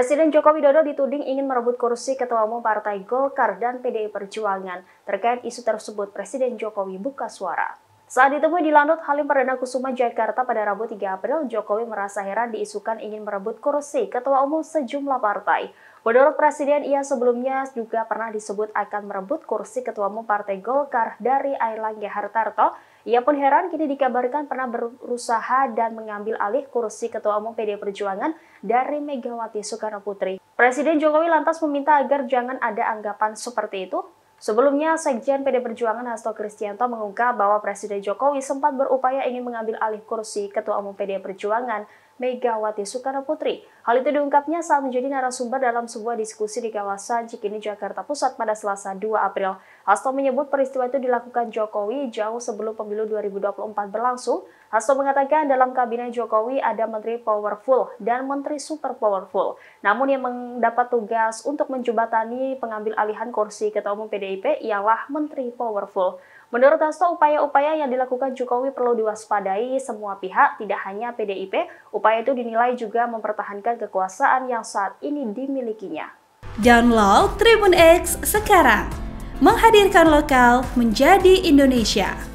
Presiden Joko Widodo dituding ingin merebut kursi Ketua Umum Partai Golkar dan PDI Perjuangan. Terkait isu tersebut, Presiden Jokowi buka suara. Saat ditemui di Lanut Halim Perdana Kusuma, Jakarta pada Rabu 3 April, Jokowi merasa heran diisukan ingin merebut kursi ketua umum sejumlah partai. Menurut Presiden, ia sebelumnya juga pernah disebut akan merebut kursi ketua umum Partai Golkar dari Airlangga Hartarto. Ia pun heran kini dikabarkan pernah berusaha dan mengambil alih kursi ketua umum PD Perjuangan dari Megawati Soekarno Putri. Presiden Jokowi lantas meminta agar jangan ada anggapan seperti itu, Sebelumnya, Sekjen PD Perjuangan Hasto Kristianto mengungkap bahwa Presiden Jokowi sempat berupaya ingin mengambil alih kursi Ketua Umum PD Perjuangan Megawati Soekarno Putri. Hal itu diungkapnya saat menjadi narasumber dalam sebuah diskusi di kawasan Cikini, Jakarta Pusat pada Selasa 2 April. Hasto menyebut peristiwa itu dilakukan Jokowi jauh sebelum pemilu 2024 berlangsung. Hasto mengatakan dalam kabinet Jokowi ada menteri powerful dan menteri super powerful. Namun yang mendapat tugas untuk menjembatani pengambil alihan kursi Ketua Umum PDIP ialah menteri powerful. Menurut Hasto, upaya-upaya yang dilakukan Jokowi perlu diwaspadai semua pihak, tidak hanya PDIP. Upaya Upaya itu dinilai juga mempertahankan kekuasaan yang saat ini dimilikinya. Download Tribun X sekarang. Menghadirkan lokal menjadi Indonesia.